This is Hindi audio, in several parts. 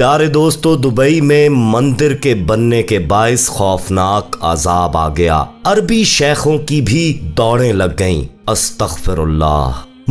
प्यारे दोस्तों दुबई में मंदिर के बनने के बायस खौफनाक आजाब आ गया अरबी शेखों की भी दौड़ें लग गईं अस्तफरल्ला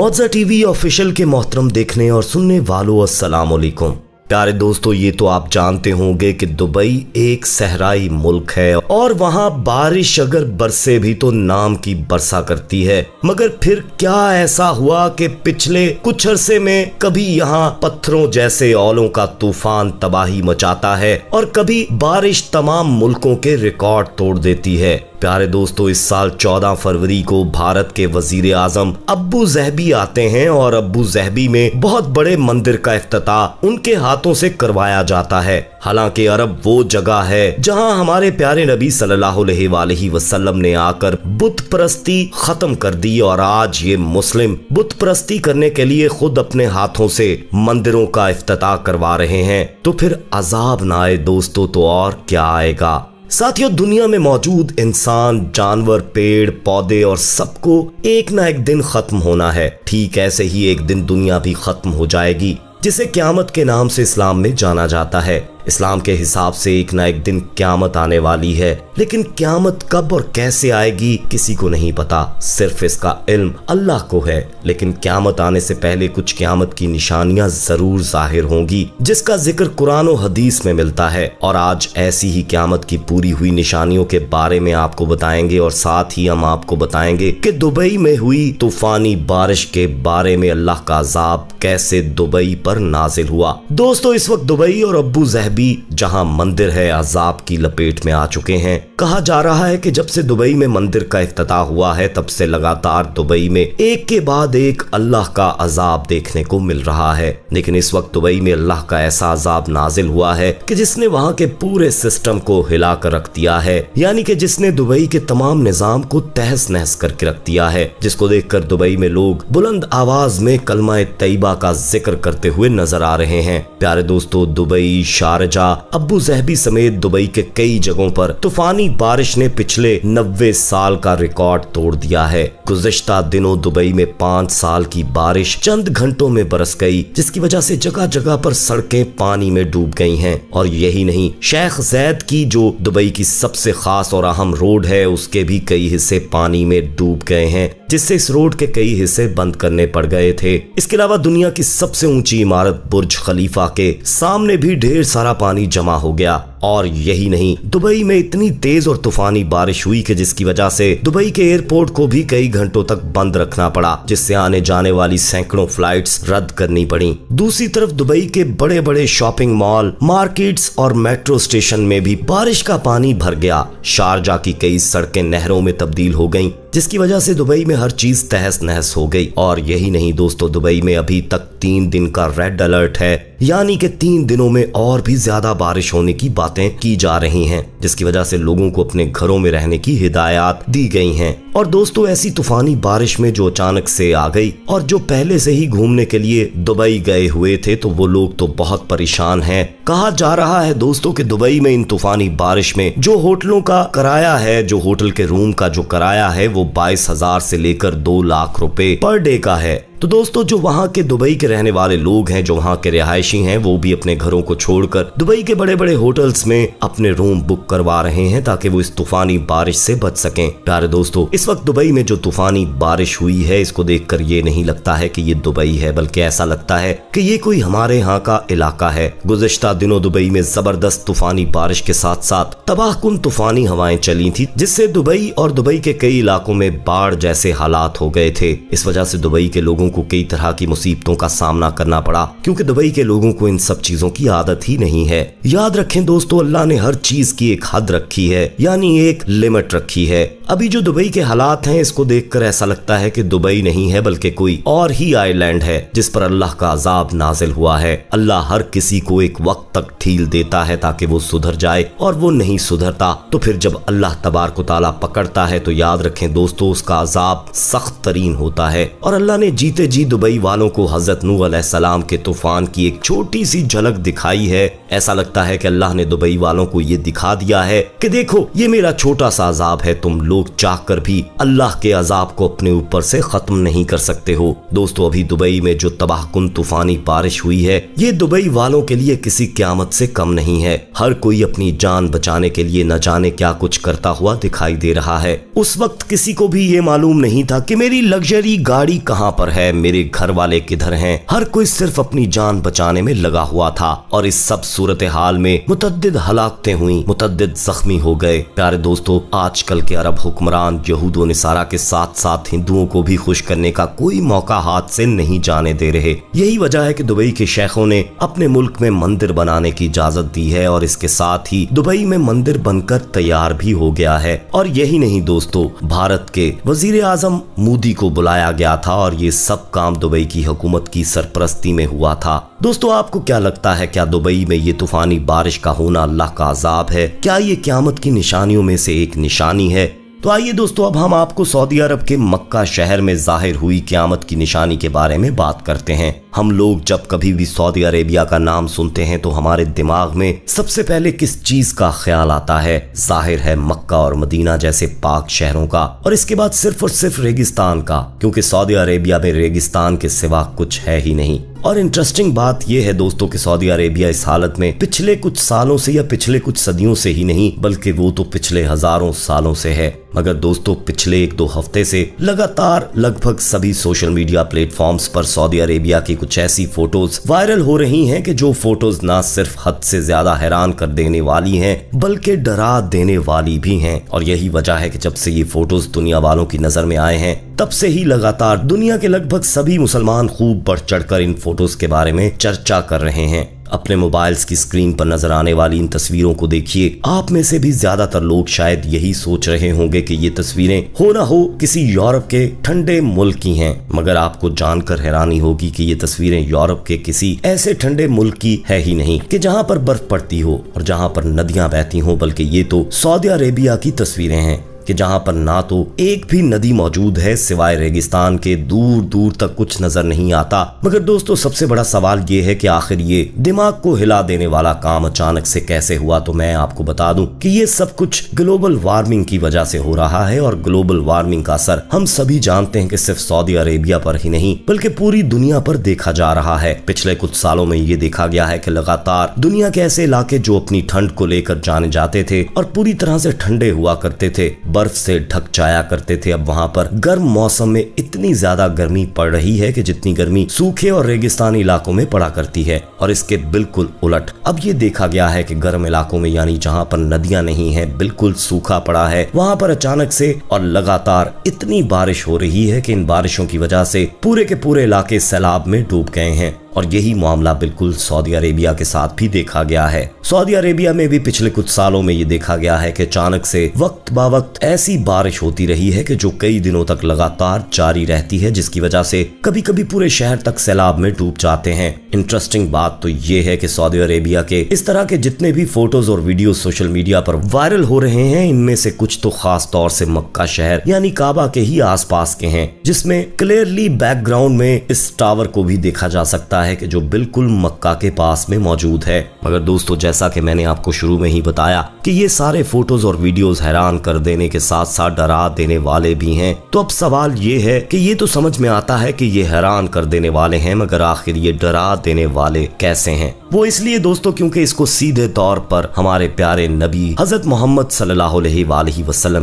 मौजा टीवी ऑफिशियल के मोहतरम देखने और सुनने वालों असलकुम प्यारे दोस्तों ये तो आप जानते होंगे कि दुबई एक सहराई मुल्क है और वहाँ बारिश अगर बरसे भी तो नाम की बरसा करती है मगर फिर क्या ऐसा हुआ कि पिछले कुछ अरसे में कभी यहाँ पत्थरों जैसे ओलों का तूफान तबाही मचाता है और कभी बारिश तमाम मुल्कों के रिकॉर्ड तोड़ देती है प्यारे दोस्तों इस साल 14 फरवरी को भारत के वजीर आजम अबू जहबी आते हैं और अबू जहबी में बहुत बड़े मंदिर का अफ्ताह उनके हाथों से करवाया जाता है हालांकि अरब वो जगह है जहां हमारे प्यारे नबी सल्लल्लाहु अलैहि वसल्लम ने आकर बुत परस्ती खत्म कर दी और आज ये मुस्लिम बुत परस्ती करने के लिए खुद अपने हाथों से मंदिरों का अफ्ताह करवा रहे हैं तो फिर अजाब ना आए दोस्तों तो और क्या आएगा साथियों दुनिया में मौजूद इंसान जानवर पेड़ पौधे और सबको एक ना एक दिन खत्म होना है ठीक ऐसे ही एक दिन दुनिया भी खत्म हो जाएगी जिसे क्यामत के नाम से इस्लाम में जाना जाता है इस्लाम के हिसाब से एक ना एक दिन क्यामत आने वाली है लेकिन क्यामत कब और कैसे आएगी किसी को नहीं पता सिर्फ इसका इल्म अल्लाह को है लेकिन क्यामत आने से पहले कुछ क्यामत की निशानियां जरूर जाहिर होंगी जिसका जिक्र कुरान और हदीस में मिलता है और आज ऐसी ही क्यामत की पूरी हुई निशानियों के बारे में आपको बताएंगे और साथ ही हम आपको बताएंगे कि दुबई में हुई तूफानी बारिश के बारे में अल्लाह का अजाब कैसे दुबई पर नाजिल हुआ दोस्तों इस वक्त दुबई और अबू जहब भी जहां मंदिर है अजाब की लपेट में आ चुके हैं कहा जा रहा है कि जब से दुबई में मंदिर का अफ्तः हुआ है तब से लगातार दुबई में एक के बाद एक अल्लाह का अजाब देखने को मिल रहा है लेकिन इस वक्त दुबई में अल्लाह का ऐसा अजाब नाजिल हुआ है कि जिसने वहां के पूरे सिस्टम को हिला कर रख दिया है यानी कि जिसने दुबई के तमाम निजाम को तहस नहस करके रख दिया है जिसको देखकर दुबई में लोग बुलंद आवाज में कलमा तयबा का जिक्र करते हुए नजर आ रहे हैं प्यारे दोस्तों दुबई शार शारजा अबू जहबी समेत दुबई के कई जगहों पर तूफानी बारिश ने पिछले नब्बे साल का रिकॉर्ड तोड़ दिया है गुजश्ता दिनों दुबई में पांच साल की बारिश चंद घंटों में बरस गई जिसकी वजह से जगह जगह पर सड़कें पानी में डूब गई हैं और यही नहीं शेख जैद की जो दुबई की सबसे खास और अहम रोड है उसके भी कई हिस्से पानी में डूब गए हैं जिससे इस रोड के कई हिस्से बंद करने पड़ गए थे इसके अलावा दुनिया की सबसे ऊंची इमारत बुर्ज खलीफा के सामने भी ढेर सारा पानी जमा हो गया और यही नहीं दुबई में इतनी तेज और तूफानी बारिश हुई कि जिसकी वजह से दुबई के एयरपोर्ट को भी कई घंटों तक बंद रखना पड़ा जिससे आने जाने वाली सैकड़ों फ्लाइट्स रद्द करनी पड़ी दूसरी तरफ दुबई के बड़े बड़े शॉपिंग मॉल मार्केट्स और मेट्रो स्टेशन में भी बारिश का पानी भर गया शारजा की कई सड़कें नहरों में तब्दील हो गयी जिसकी वजह से दुबई में हर चीज तहस नहस हो गई और यही नहीं दोस्तों दुबई में अभी तक तीन दिन का रेड अलर्ट है यानी कि तीन दिनों में और भी ज्यादा बारिश होने की बातें की जा रही हैं जिसकी वजह से लोगों को अपने घरों में रहने की हिदायत दी गई हैं और दोस्तों ऐसी तूफानी बारिश में जो अचानक से आ गई और जो पहले से ही घूमने के लिए दुबई गए हुए थे तो वो लोग तो बहुत परेशान हैं कहा जा रहा है दोस्तों कि दुबई में इन तूफानी बारिश में जो होटलों का किराया है जो होटल के रूम का जो किराया है वो बाईस हजार से लेकर दो लाख रुपए पर डे का है तो दोस्तों जो वहाँ के दुबई के रहने वाले लोग हैं जो वहाँ के रिहायशी हैं वो भी अपने घरों को छोड़कर दुबई के बड़े बड़े होटल्स में अपने रूम बुक करवा रहे हैं ताकि वो इस तूफानी बारिश से बच सकें प्यारे दोस्तों इस वक्त दुबई में जो तूफानी बारिश हुई है इसको कर ये नहीं लगता है की ये दुबई है बल्कि ऐसा लगता है की ये कोई हमारे यहाँ का इलाका है गुजश्ता दिनों दुबई में जबरदस्त तूफानी बारिश के साथ साथ तबाहकुन तूफानी हवाएं चली थी जिससे दुबई और दुबई के कई इलाकों में बाढ़ जैसे हालात हो गए थे इस वजह से दुबई के लोगों को कई तरह की मुसीबतों का सामना करना पड़ा क्योंकि दुबई के लोगों को इन सब चीजों की आदत ही नहीं है याद रखें दोस्तों अल्लाह ने हर चीज की एक हद रखी है यानी एक लिमिट रखी है अभी जो दुबई के हालात हैं इसको देखकर ऐसा लगता है कि दुबई नहीं है बल्कि कोई और ही आईलैंड है जिस पर अल्लाह का अजाब नाजिल हुआ है अल्लाह हर किसी को एक वक्त तक ठील देता है ताकि वो सुधर जाए और वो नहीं सुधरता तो फिर जब अल्लाह तबार को ताला पकड़ता है तो याद रखें दोस्तों उसका अजाब सख्त तरीन होता है और अल्लाह ने जीत जीते जी दुबई वालों को हजरत नू सलाम के तूफान की एक छोटी सी झलक दिखाई है ऐसा लगता है कि अल्लाह ने दुबई वालों को ये दिखा दिया है कि देखो ये मेरा छोटा सा अजाब है तुम लोग चाह कर भी अल्लाह के अजाब को अपने ऊपर से खत्म नहीं कर सकते हो दोस्तों अभी दुबई में जो तबाहकुन तूफानी बारिश हुई है ये दुबई वालों के लिए किसी क्यामत से कम नहीं है हर कोई अपनी जान बचाने के लिए न जाने क्या कुछ करता हुआ दिखाई दे रहा है उस वक्त किसी को भी ये मालूम नहीं था की मेरी लग्जरी गाड़ी कहाँ पर है है मेरे घर वाले किधर हैं हर कोई सिर्फ अपनी जान बचाने में लगा हुआ था और इस सब सूरत हाल में मुतद हलाकते हुई मुतद जख्मी हो गए प्यारे दोस्तों आजकल के अरब हुक्मरान यहूदो निसारा के साथ साथ हिंदुओं को भी खुश करने का कोई मौका हाथ से नहीं जाने दे रहे यही वजह है कि दुबई के शेखों ने अपने मुल्क में मंदिर बनाने की इजाजत दी है और इसके साथ ही दुबई में मंदिर बनकर तैयार भी हो गया है और यही नहीं दोस्तों भारत के वजीर आजम मोदी को बुलाया गया था और ये सब सब काम दुबई की हुकूमत की सरपरस्ती में हुआ था दोस्तों आपको क्या लगता है क्या दुबई में ये तूफानी बारिश का होना अल्लाह का अजाब है क्या ये क्यामत की निशानियों में से एक निशानी है तो आइए दोस्तों अब हम आपको सऊदी अरब के मक्का शहर में जाहिर हुई क्यामत की निशानी के बारे में बात करते हैं हम लोग जब कभी भी सऊदी अरेबिया का नाम सुनते हैं तो हमारे दिमाग में सबसे पहले किस चीज का ख्याल आता है जाहिर है मक्का और मदीना जैसे पाक शहरों का और इसके बाद सिर्फ और सिर्फ रेगिस्तान का क्योंकि सऊदी अरेबिया में रेगिस्तान के सिवा कुछ है ही नहीं और इंटरेस्टिंग बात यह है दोस्तों कि सऊदी अरेबिया इस हालत में पिछले कुछ सालों से या पिछले कुछ सदियों से ही नहीं बल्कि वो तो पिछले हजारों सालों से है मगर दोस्तों पिछले एक दो हफ्ते से लगातार लगभग सभी सोशल मीडिया प्लेटफॉर्म्स पर सऊदी अरेबिया की कुछ ऐसी फोटोज वायरल हो रही हैं कि जो फोटोज ना सिर्फ हद से ज्यादा हैरान कर देने वाली हैं बल्कि डरा देने वाली भी हैं और यही वजह है कि जब से ये फोटोज दुनिया वालों की नजर में आए हैं तब से ही लगातार दुनिया के लगभग सभी मुसलमान खूब बढ़ चढ़कर इन फोटोज के बारे में चर्चा कर रहे हैं अपने मोबाइल्स की स्क्रीन पर नजर आने वाली इन तस्वीरों को देखिए आप में से भी ज्यादातर लोग शायद यही सोच रहे होंगे कि ये तस्वीरें हो ना हो किसी यूरोप के ठंडे मुल्क की हैं मगर आपको जानकर हैरानी होगी कि ये तस्वीरें यूरोप के किसी ऐसे ठंडे मुल्क की है ही नहीं कि जहाँ पर बर्फ पड़ती हो और जहाँ पर नदियां बहती हो बल्कि ये तो सऊदी अरेबिया की तस्वीरें हैं कि जहां पर ना तो एक भी नदी मौजूद है सिवाय रेगिस्तान के दूर दूर तक कुछ नजर नहीं आता मगर दोस्तों सबसे बड़ा सवाल ये है कि आखिर ये दिमाग को हिला देने वाला काम अचानक से कैसे हुआ तो मैं आपको बता दूं कि ये सब कुछ ग्लोबल वार्मिंग की वजह से हो रहा है और ग्लोबल वार्मिंग का असर हम सभी जानते हैं कि सिर्फ सऊदी अरेबिया पर ही नहीं बल्कि पूरी दुनिया पर देखा जा रहा है पिछले कुछ सालों में ये देखा गया है की लगातार दुनिया के ऐसे इलाके जो अपनी ठंड को लेकर जाने जाते थे और पूरी तरह से ठंडे हुआ करते थे बर्फ से ढक जाया करते थे अब वहां पर गर्म मौसम में इतनी ज्यादा गर्मी पड़ रही है कि जितनी गर्मी सूखे और रेगिस्तानी इलाकों में पड़ा करती है और इसके बिल्कुल उलट अब ये देखा गया है कि गर्म इलाकों में यानी जहां पर नदियां नहीं है बिल्कुल सूखा पड़ा है वहां पर अचानक से और लगातार इतनी बारिश हो रही है कि इन बारिशों की वजह से पूरे के पूरे इलाके सैलाब में डूब गए हैं और यही मामला बिल्कुल सऊदी अरेबिया के साथ भी देखा गया है सऊदी अरेबिया में भी पिछले कुछ सालों में ये देखा गया है कि अचानक से वक्त बा वक्त ऐसी बारिश होती रही है कि जो कई दिनों तक लगातार जारी रहती है जिसकी वजह से कभी कभी पूरे शहर तक सैलाब में डूब जाते हैं इंटरेस्टिंग बात तो ये है की सऊदी अरेबिया के इस तरह के जितने भी फोटोज और वीडियो सोशल मीडिया पर वायरल हो रहे हैं इनमें से कुछ तो खास तौर से मक्का शहर यानी काबा के ही आसपास के हैं जिसमें क्लियरली बैकग्राउंड में इस टावर को भी देखा जा सकता है है कि जो बिल्कुल मक्का के पास में मौजूद है मगर दोस्तों जैसा कि मैंने आपको शुरू में ही बताया कि ये सारे फोटोज और वीडियोस हैरान कर देने के साथ साथ डरा देने वाले भी हैं तो अब सवाल ये है कि ये तो समझ में आता है कि ये हैरान कर देने वाले हैं मगर आखिर ये डरा देने वाले कैसे हैं वो इसलिए दोस्तों क्योंकि इसको सीधे तौर पर हमारे प्यारे नबी हजरत मोहम्मद सल्लल्लाहु अलैहि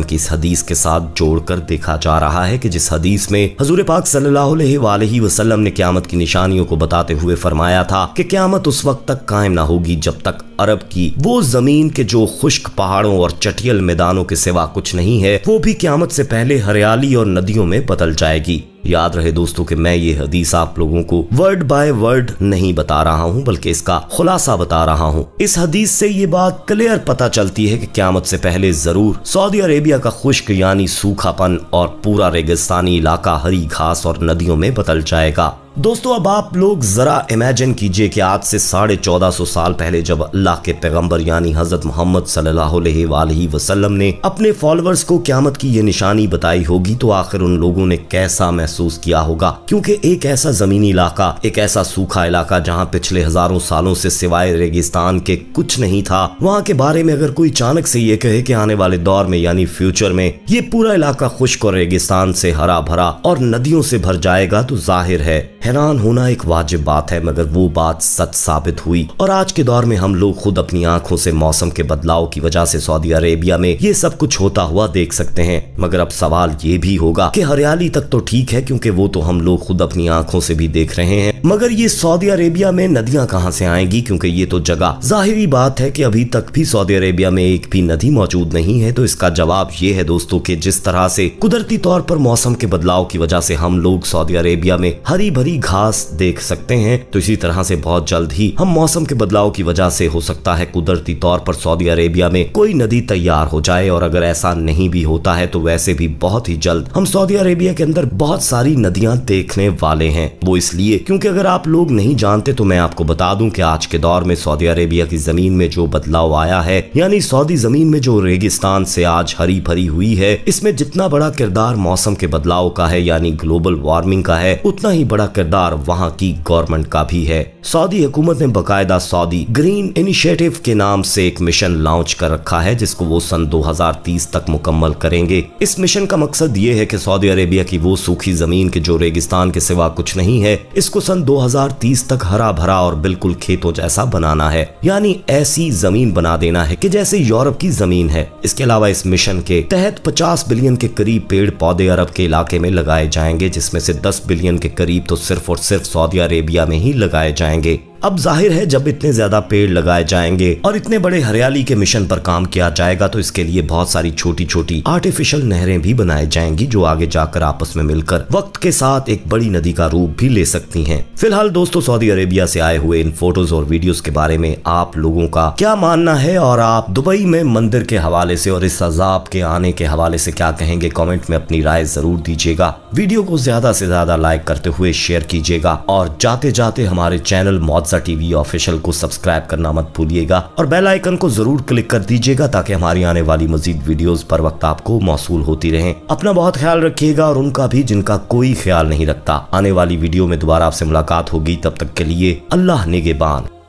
की इस हदीस के साथ जोड़कर देखा जा रहा है कि जिस हदीस में हजूर पाक सल्लल्लाहु अलैहि ने क्यामत की निशानियों को बताते फरमाते हुए फरमाया था कि क्यामत उस वक्त तक कायम ना होगी जब तक अरब की वो जमीन के जो खुश्क पहाड़ों और चटियल मैदानों के सिवा कुछ नहीं है वो भी क्यामत से पहले हरियाली और नदियों में बदल जाएगी याद रहे दोस्तों कि मैं ये हदीस आप लोगों को वर्ड बाय वर्ड नहीं बता रहा हूँ बल्कि इसका खुलासा बता रहा हूँ इस हदीस से ये बात क्लियर पता चलती है कि क्यामत से पहले जरूर सऊदी अरेबिया का खुश्क यानी सूखापन और पूरा रेगिस्तानी इलाका हरी घास और नदियों में बदल जाएगा दोस्तों अब आप लोग ज़रा इमेजिन कीजिए कि आज से साढ़े चौदह सौ साल पहले जब अल्लाह के पैगंबर यानी हज़रत मोहम्मद सल्लल्लाहु वसल्लम ने अपने फॉलोअर्स को क्यामत की ये निशानी बताई होगी तो आखिर उन लोगों ने कैसा महसूस किया होगा क्योंकि एक ऐसा ज़मीनी इलाका एक ऐसा सूखा इलाका जहाँ पिछले हज़ारों सालों से सिवाय रेगिस्तान के कुछ नहीं था वहाँ के बारे में अगर कोई अचानक से ये कहे की आने वाले दौर में यानी फ्यूचर में ये पूरा इलाका खुश्क और रेगिस्तान से हरा भरा और नदियों से भर जाएगा तो जाहिर है हैरान होना एक वाजिब बात है मगर वो बात सच साबित हुई और आज के दौर में हम लोग खुद अपनी आंखों से मौसम के बदलाव की वजह से सऊदी अरेबिया में ये सब कुछ होता हुआ देख सकते हैं मगर अब सवाल ये भी होगा कि हरियाली तक तो ठीक है क्योंकि वो तो हम लोग खुद अपनी आंखों से भी देख रहे हैं मगर ये सऊदी अरेबिया में नदियाँ कहाँ से आएंगी क्योंकि ये तो जगह जाहिर बात है की अभी तक भी सऊदी अरेबिया में एक भी नदी मौजूद नहीं है तो इसका जवाब ये है दोस्तों की जिस तरह से कुदरती तौर पर मौसम के बदलाव की वजह से हम लोग सऊदी अरेबिया में हरी भरी हरी घास देख सकते हैं तो इसी तरह से बहुत जल्द ही हम मौसम के बदलाव की वजह से हो सकता है कुदरती तौर पर सऊदी अरेबिया में कोई नदी तैयार हो जाए और अगर ऐसा नहीं भी होता है तो वैसे भी बहुत ही जल्द हम सऊदी अरेबिया के अंदर बहुत सारी नदियां देखने वाले हैं वो इसलिए क्योंकि अगर आप लोग नहीं जानते तो मैं आपको बता दूं कि आज के दौर में सऊदी अरेबिया की जमीन में जो बदलाव आया है यानी सऊदी जमीन में जो रेगिस्तान से आज हरी भरी हुई है इसमें जितना बड़ा किरदार मौसम के बदलाव का है यानी ग्लोबल वार्मिंग का है उतना ही बड़ा किरदार वहाँ की गवर्नमेंट का भी है सऊदी हुकूमत ने बाकायदा सऊदी ग्रीन इनिशिएटिव के नाम से एक मिशन लॉन्च कर रखा है जिसको वो सन 2030 तक मुकम्मल करेंगे इस मिशन का मकसद ये है कि सऊदी अरेबिया की वो सूखी जमीन के जो रेगिस्तान के सिवा कुछ नहीं है इसको सन 2030 तक हरा भरा और बिल्कुल खेतों जैसा बनाना है यानी ऐसी जमीन बना देना है की जैसे यूरोप की जमीन है इसके अलावा इस मिशन के तहत पचास बिलियन के करीब पेड़ पौधे अरब के इलाके में लगाए जाएंगे जिसमे से दस बिलियन के करीब तो सिर्फ और सिर्फ सऊदी अरेबिया में ही लगाए जाएंगे जाएंगे अब जाहिर है जब इतने ज्यादा पेड़ लगाए जाएंगे और इतने बड़े हरियाली के मिशन पर काम किया जाएगा तो इसके लिए बहुत सारी छोटी छोटी आर्टिफिशियल नहरें भी बनाई जाएंगी जो आगे जाकर आपस में मिलकर वक्त के साथ एक बड़ी नदी का रूप भी ले सकती है फिलहाल दोस्तों सऊदी अरेबिया से आए हुए इन फोटोज और वीडियोज के बारे में आप लोगों का क्या मानना है और आप दुबई में मंदिर के हवाले से और इस अजाब के आने के हवाले से क्या कहेंगे कमेंट में अपनी राय जरूर दीजिएगा वीडियो को ज्यादा से ज्यादा लाइक करते हुए शेयर कीजिएगा और जाते जाते हमारे channel Mauj Khalsa TV official को सब्सक्राइब करना मत भूलिएगा और बेल आइकन को जरूर क्लिक कर दीजिएगा ताकि हमारी आने वाली मजीद वीडियोस पर वक्त आपको मौसू होती रहे अपना बहुत ख्याल रखिएगा और उनका भी जिनका कोई ख्याल नहीं रखता आने वाली वीडियो में दोबारा आपसे मुलाकात होगी तब तक के लिए अल्लाह निगेबान